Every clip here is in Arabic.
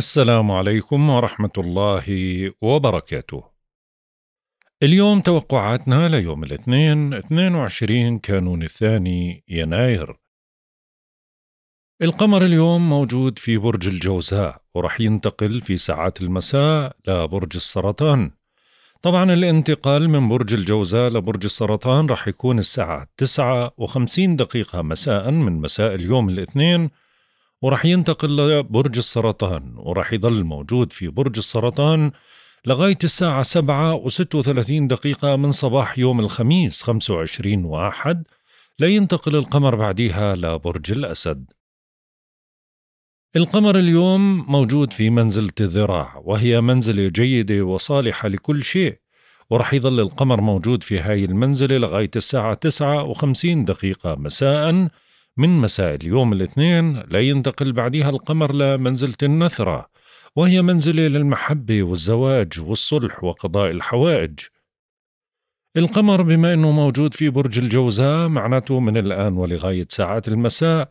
السلام عليكم ورحمة الله وبركاته. اليوم توقعاتنا ليوم الاثنين 22 كانون الثاني يناير. القمر اليوم موجود في برج الجوزاء ورح ينتقل في ساعات المساء لبرج السرطان. طبعا الانتقال من برج الجوزاء لبرج السرطان رح يكون الساعة 59 دقيقة مساء من مساء اليوم الاثنين وراح ينتقل لبرج السرطان وراح يضل موجود في برج السرطان لغاية الساعة سبعة و وثلاثين دقيقة من صباح يوم الخميس 25 واحد لينتقل القمر بعديها لبرج الأسد القمر اليوم موجود في منزلة الذراع وهي منزلة جيدة وصالحة لكل شيء ورح يظل القمر موجود في هاي المنزلة لغاية الساعة تسعة وخمسين دقيقة مساءً من مساء اليوم الاثنين لا ينتقل بعدها القمر لمنزلة النثرة وهي منزلة للمحبة والزواج والصلح وقضاء الحوائج القمر بما أنه موجود في برج الجوزاء معناته من الآن ولغاية ساعات المساء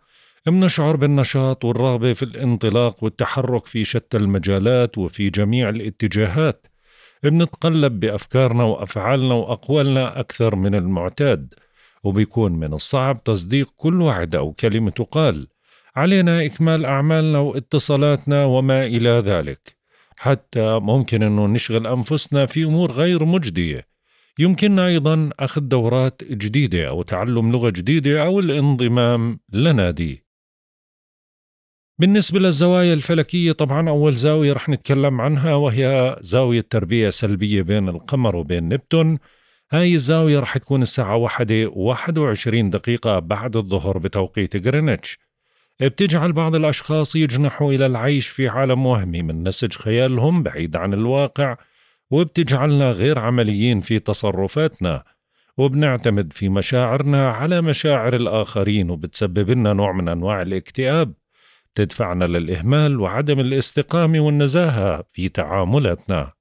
منشعر بالنشاط والرغبة في الانطلاق والتحرك في شتى المجالات وفي جميع الاتجاهات بنتقلب بأفكارنا وأفعالنا وأقوالنا أكثر من المعتاد وبيكون من الصعب تصديق كل وعد أو كلمة تقال علينا إكمال أعمالنا واتصالاتنا وما إلى ذلك حتى ممكن أنه نشغل أنفسنا في أمور غير مجدية يمكننا أيضا أخذ دورات جديدة أو تعلم لغة جديدة أو الانضمام لنادي بالنسبة للزوايا الفلكية طبعا أول زاوية رح نتكلم عنها وهي زاوية تربية سلبية بين القمر وبين نبتون هاي الزاوية رح تكون الساعة واحد وعشرين دقيقة بعد الظهر بتوقيت غرينتش بتجعل بعض الأشخاص يجنحوا إلى العيش في عالم وهمي من نسج خيالهم بعيد عن الواقع وبتجعلنا غير عمليين في تصرفاتنا وبنعتمد في مشاعرنا على مشاعر الآخرين وبتسبب لنا نوع من أنواع الاكتئاب تدفعنا للإهمال وعدم الاستقامة والنزاهة في تعاملاتنا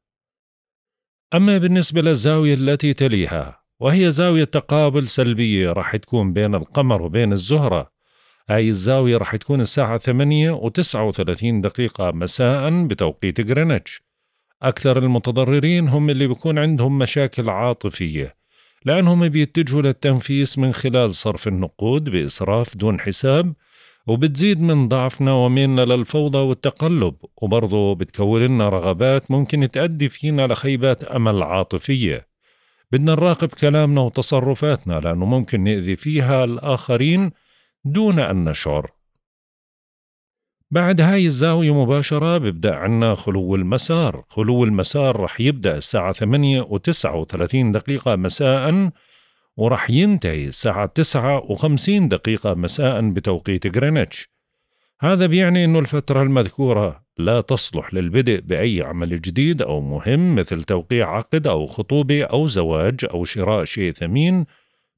أما بالنسبة للزاوية التي تليها وهي زاوية تقابل سلبية راح تكون بين القمر وبين الزهرة هاي الزاوية راح تكون الساعة 8 و 39 دقيقة مساء بتوقيت غرينتش أكثر المتضررين هم اللي بيكون عندهم مشاكل عاطفية لأنهم بيتجهوا للتنفيس من خلال صرف النقود بإسراف دون حساب وبتزيد من ضعفنا وميلنا للفوضى والتقلب وبرضه بتكون لنا رغبات ممكن تأدي فينا لخيبات أمل عاطفية بدنا نراقب كلامنا وتصرفاتنا لأنه ممكن نأذي فيها الآخرين دون أن نشعر بعد هاي الزاوية مباشرة ببدأ عنا خلو المسار خلو المسار رح يبدأ الساعة 8 و 39 دقيقة مساءً وراح ينتهي الساعة تسعة وخمسين دقيقة مساء بتوقيت غرينتش هذا بيعني أنه الفترة المذكورة لا تصلح للبدء بأي عمل جديد أو مهم مثل توقيع عقد أو خطوبة أو زواج أو شراء شيء ثمين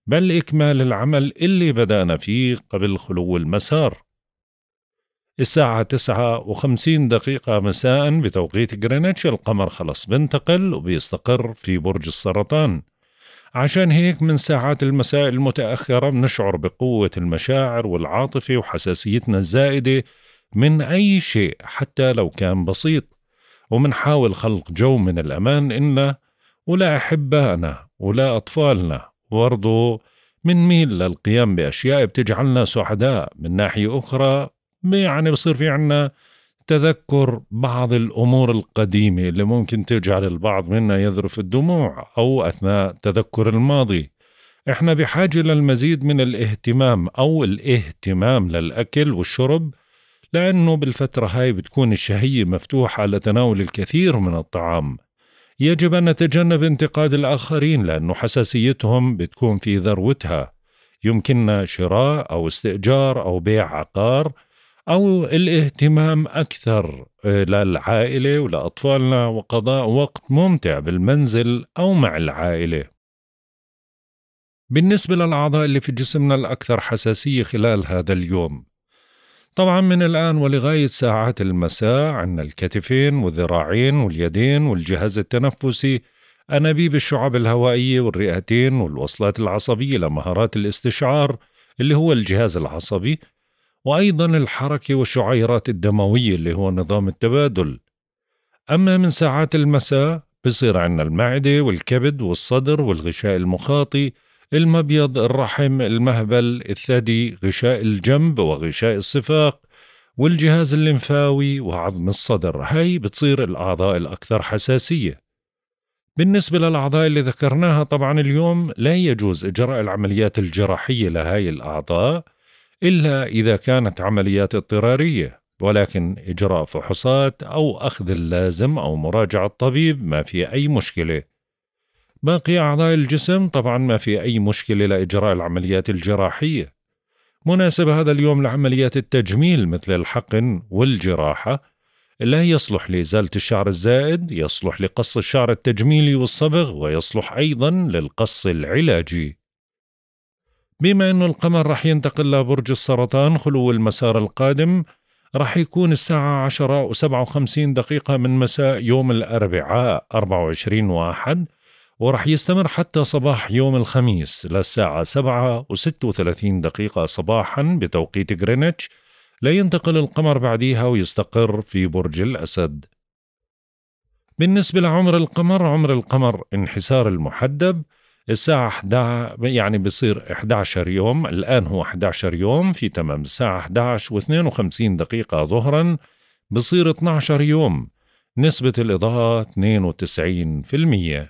بل إكمال العمل اللي بدأنا فيه قبل خلو المسار الساعة تسعة وخمسين دقيقة مساء بتوقيت غرينتش القمر خلص بنتقل وبيستقر في برج السرطان عشان هيك من ساعات المساء المتأخرة بنشعر بقوة المشاعر والعاطفة وحساسيتنا الزائدة من أي شيء حتى لو كان بسيط ومنحاول خلق جو من الأمان إلنا ولا أحبائنا ولا أطفالنا برضو ميل للقيام بأشياء بتجعلنا سعداء من ناحية أخرى يعني بصير في عنا تذكر بعض الامور القديمه اللي ممكن تجعل البعض منا يذرف الدموع او اثناء تذكر الماضي احنا بحاجه للمزيد من الاهتمام او الاهتمام للاكل والشرب لانه بالفتره هاي بتكون الشهيه مفتوحه على تناول الكثير من الطعام يجب ان نتجنب انتقاد الاخرين لانه حساسيتهم بتكون في ذروتها يمكننا شراء او استئجار او بيع عقار أو الاهتمام أكثر آه، للعائلة ولأطفالنا وقضاء وقت ممتع بالمنزل أو مع العائلة. بالنسبة للأعضاء اللي في جسمنا الأكثر حساسية خلال هذا اليوم طبعا من الآن ولغاية ساعات المساء عندنا الكتفين والذراعين واليدين والجهاز التنفسي أنابيب الشعب الهوائية والرئتين والوصلات العصبية لمهارات الاستشعار اللي هو الجهاز العصبي وأيضا الحركة والشعيرات الدموية اللي هو نظام التبادل أما من ساعات المساء بصير عندنا المعدة والكبد والصدر والغشاء المخاطي المبيض الرحم المهبل الثدي غشاء الجنب وغشاء الصفاق والجهاز الليمفاوي وعظم الصدر هاي بتصير الأعضاء الأكثر حساسية بالنسبة للأعضاء اللي ذكرناها طبعا اليوم لا يجوز إجراء العمليات الجراحية لهاي الأعضاء إلا إذا كانت عمليات اضطرارية ولكن إجراء فحوصات أو أخذ اللازم أو مراجعة طبيب ما في أي مشكلة باقي أعضاء الجسم طبعا ما في أي مشكلة لإجراء العمليات الجراحية مناسب هذا اليوم لعمليات التجميل مثل الحقن والجراحة لا يصلح لإزالة الشعر الزائد يصلح لقص الشعر التجميلي والصبغ ويصلح أيضا للقص العلاجي بما أنه القمر رح ينتقل لبرج السرطان خلو المسار القادم رح يكون الساعة عشرة وسبعة وخمسين دقيقة من مساء يوم الأربعاء 24 واحد ورح يستمر حتى صباح يوم الخميس للساعة سبعة وستة وثلاثين دقيقة صباحا بتوقيت غرينتش لا ينتقل القمر بعديها ويستقر في برج الأسد بالنسبة لعمر القمر عمر القمر انحسار المحدب الساعة 11 يعني بصير 11 يوم الآن هو 11 يوم في تمام الساعة 11 و52 دقيقة ظهرا بصير 12 يوم نسبة الإضاءة 92%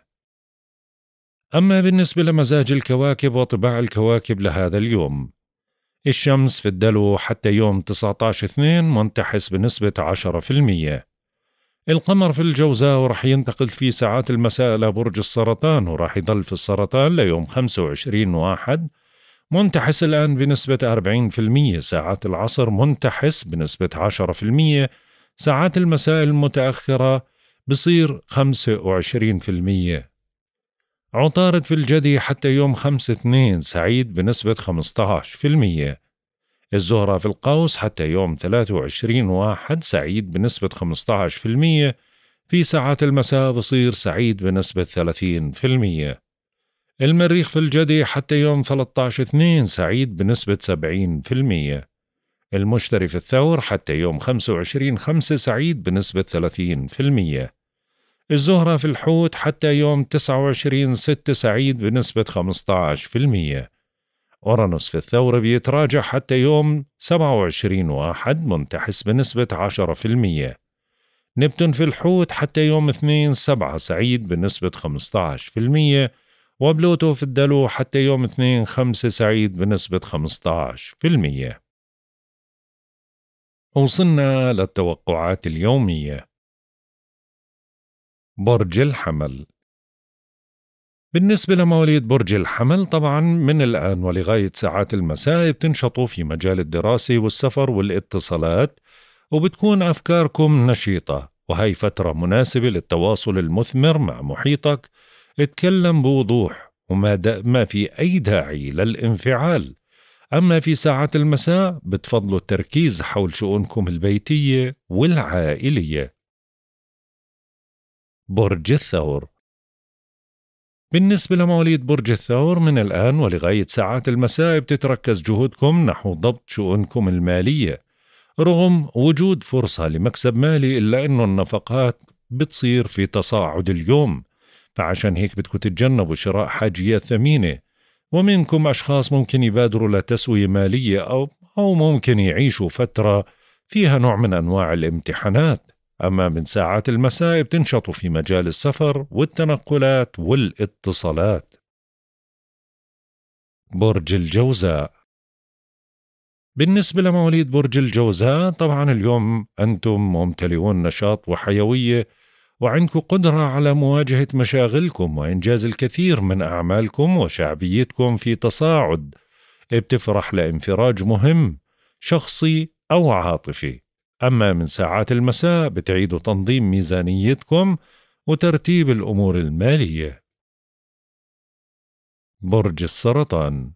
أما بالنسبة لمزاج الكواكب وطباع الكواكب لهذا اليوم الشمس في الدلو حتى يوم 19/2 منتحس بنسبة 10% القمر في الجوزاء وراح ينتقل في ساعات المساء إلى برج السرطان وراح يضل في السرطان ليوم 25 واحد منتحس الآن بنسبة 40% ساعات العصر منتحس بنسبة 10% ساعات المساء المتأخرة بصير 25% عطارد في الجدي حتى يوم 5 2 سعيد بنسبة 15% الزهرة في القوس حتى يوم 23 واحد سعيد بنسبة 15% في ساعات المساء بصير سعيد بنسبة 30% المريخ في الجدي حتى يوم 13 2 سعيد بنسبة 70% المشتري في الثور حتى يوم 25 5 سعيد بنسبة 30% الزهرة في الحوت حتى يوم 29 6 سعيد بنسبة 15% أورانوس في الثور بيتراجع حتى يوم 27 واحد منتحس بنسبة 10% نبتون في الحوت حتى يوم 2 سبعة سعيد بنسبة 15% وبلوتو في الدلو حتى يوم 2 خمسة سعيد بنسبة 15% وصلنا للتوقعات اليومية برج الحمل بالنسبة لمواليد برج الحمل طبعا من الآن ولغاية ساعات المساء بتنشطوا في مجال الدراسة والسفر والاتصالات وبتكون أفكاركم نشيطة وهي فترة مناسبة للتواصل المثمر مع محيطك اتكلم بوضوح وما ما في أي داعي للانفعال أما في ساعات المساء بتفضلوا التركيز حول شؤونكم البيتية والعائلية برج الثور بالنسبة لمواليد برج الثور من الآن ولغاية ساعات المساء بتتركز جهودكم نحو ضبط شؤونكم المالية رغم وجود فرصة لمكسب مالي إلا أنه النفقات بتصير في تصاعد اليوم فعشان هيك بدكم تتجنبوا شراء حاجيات ثمينة ومنكم أشخاص ممكن يبادروا لتسوية مالية أو أو ممكن يعيشوا فترة فيها نوع من أنواع الامتحانات أما من ساعات المساء بتنشطوا في مجال السفر والتنقلات والاتصالات برج الجوزاء بالنسبة لمواليد برج الجوزاء طبعا اليوم أنتم ممتلئون نشاط وحيوية وعندكم قدرة على مواجهة مشاغلكم وإنجاز الكثير من أعمالكم وشعبيتكم في تصاعد بتفرح لانفراج مهم شخصي أو عاطفي أما من ساعات المساء بتعيدوا تنظيم ميزانيتكم وترتيب الأمور المالية برج السرطان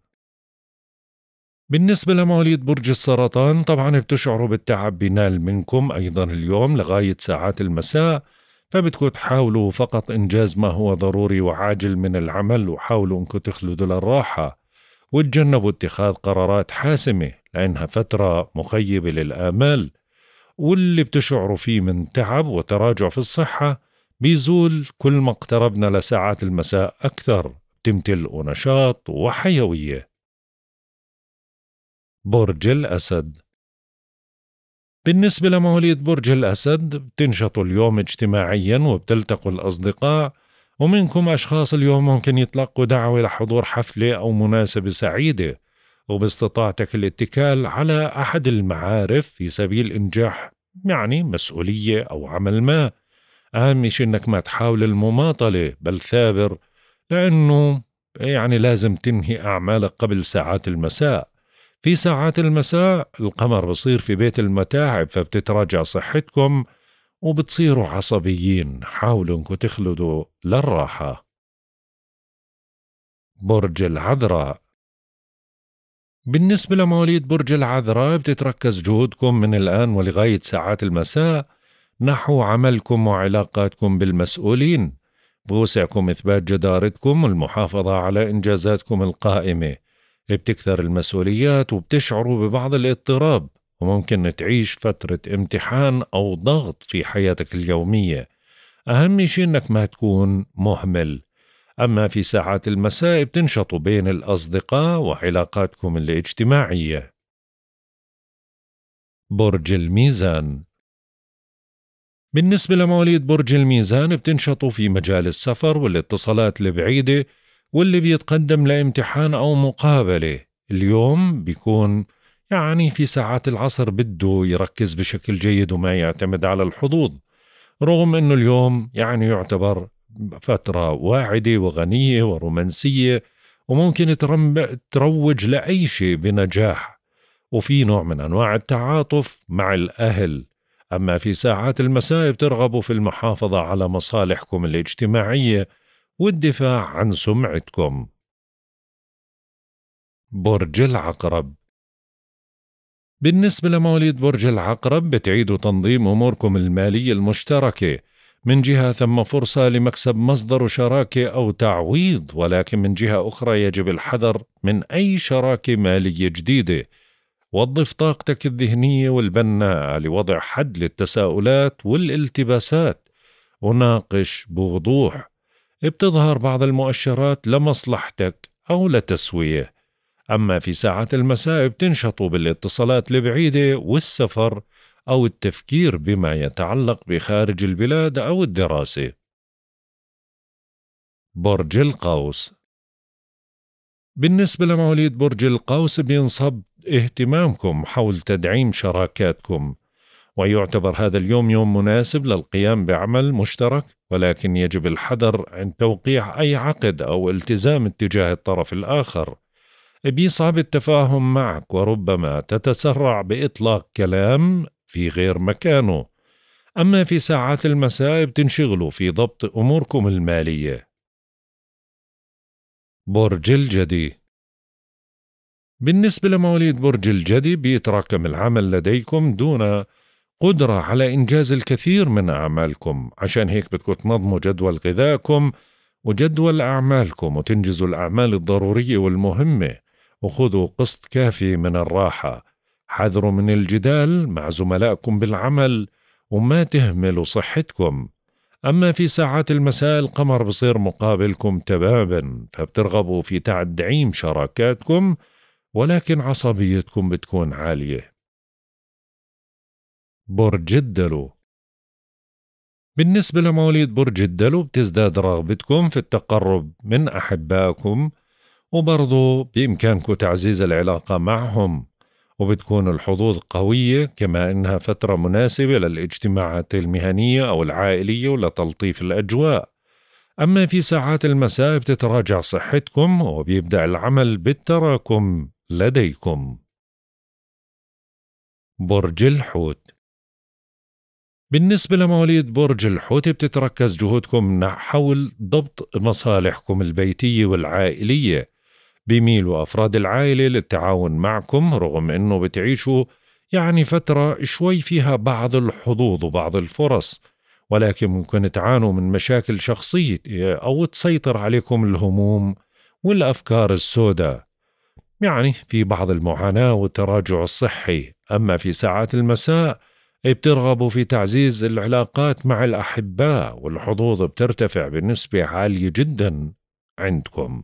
بالنسبة لمواليد برج السرطان طبعا بتشعروا بالتعب بينال منكم أيضا اليوم لغاية ساعات المساء فبتكون تحاولوا فقط إنجاز ما هو ضروري وعاجل من العمل وحاولوا أنكم تخلدوا للراحة وتجنبوا اتخاذ قرارات حاسمة لأنها فترة مخيبة للآمال واللي بتشعروا فيه من تعب وتراجع في الصحة بيزول كل ما اقتربنا لساعات المساء أكثر تمتلئوا نشاط وحيوية برج الأسد بالنسبة لمواليد برج الأسد بتنشطوا اليوم اجتماعيا وبتلتقوا الأصدقاء ومنكم أشخاص اليوم ممكن يتلقوا دعوة لحضور حفلة أو مناسبة سعيدة وباستطاعتك الاتكال على أحد المعارف في سبيل إنجاح يعني مسؤولية أو عمل ما أهم شيء إنك ما تحاول المماطلة بل ثابر لأنه يعني لازم تنهي أعمالك قبل ساعات المساء في ساعات المساء القمر بصير في بيت المتاعب فبتتراجع صحتكم وبتصيروا عصبيين حاولوا انكم تخلدوا للراحة برج العذراء بالنسبة لمواليد برج العذراء بتتركز جهودكم من الآن ولغاية ساعات المساء نحو عملكم وعلاقاتكم بالمسؤولين بوسعكم إثبات جدارتكم والمحافظة على إنجازاتكم القائمة بتكثر المسؤوليات وبتشعروا ببعض الاضطراب وممكن تعيش فترة امتحان أو ضغط في حياتك اليومية أهم شيء أنك ما تكون مهمل أما في ساعات المساء بتنشطوا بين الأصدقاء وعلاقاتكم الاجتماعية برج الميزان بالنسبة لمواليد برج الميزان بتنشطوا في مجال السفر والاتصالات البعيدة واللي بيتقدم لامتحان أو مقابلة اليوم بيكون يعني في ساعات العصر بده يركز بشكل جيد وما يعتمد على الحظوظ رغم أنه اليوم يعني يعتبر فترة واعدة وغنية ورومانسية وممكن تروج لأي شيء بنجاح وفي نوع من أنواع التعاطف مع الأهل أما في ساعات المساء بترغبوا في المحافظة على مصالحكم الاجتماعية والدفاع عن سمعتكم برج العقرب بالنسبة لمواليد برج العقرب بتعيدوا تنظيم أموركم المالية المشتركة من جهة ثم فرصة لمكسب مصدر شراكة أو تعويض ولكن من جهة أخرى يجب الحذر من أي شراكة مالية جديدة وظف طاقتك الذهنية والبناءة لوضع حد للتساؤلات والالتباسات وناقش بوضوح بتظهر بعض المؤشرات لمصلحتك أو لتسوية أما في ساعات المساء بتنشطوا بالاتصالات البعيدة والسفر أو التفكير بما يتعلق بخارج البلاد أو الدراسة. برج القوس بالنسبة لمواليد برج القوس بينصب اهتمامكم حول تدعيم شراكاتكم ويعتبر هذا اليوم يوم مناسب للقيام بعمل مشترك ولكن يجب الحذر عند توقيع أي عقد أو التزام اتجاه الطرف الآخر بيصعب التفاهم معك وربما تتسرع بإطلاق كلام في غير مكانه أما في ساعات المساء بتنشغلوا في ضبط أموركم المالية برج الجدي بالنسبة لمواليد برج الجدي بيتراكم العمل لديكم دون قدرة على إنجاز الكثير من أعمالكم عشان هيك بدكم تنظموا جدول غذائكم وجدول أعمالكم وتنجزوا الأعمال الضرورية والمهمة وخذوا قسط كافي من الراحة حذروا من الجدال مع زملائكم بالعمل وما تهملوا صحتكم أما في ساعات المساء القمر بصير مقابلكم تماما فبترغبوا في تعدعيم شراكاتكم ولكن عصبيتكم بتكون عالية برج الدلو بالنسبة لمواليد برج الدلو بتزداد رغبتكم في التقرب من أحبائكم وبرضو بإمكانكم تعزيز العلاقة معهم وبتكون الحظوظ قوية كما إنها فترة مناسبة للاجتماعات المهنية أو العائلية ولتلطيف الأجواء أما في ساعات المساء بتتراجع صحتكم وبيبدأ العمل بالتراكم لديكم برج الحوت بالنسبة لمواليد برج الحوت بتتركز جهودكم حول ضبط مصالحكم البيتية والعائلية بميلوا أفراد العائلة للتعاون معكم رغم أنه بتعيشوا يعني فترة شوي فيها بعض الحظوظ وبعض الفرص ولكن ممكن تعانوا من مشاكل شخصية أو تسيطر عليكم الهموم والأفكار السوداء يعني في بعض المعاناة والتراجع الصحي أما في ساعات المساء بترغبوا في تعزيز العلاقات مع الأحباء والحظوظ بترتفع بنسبة عالية جدا عندكم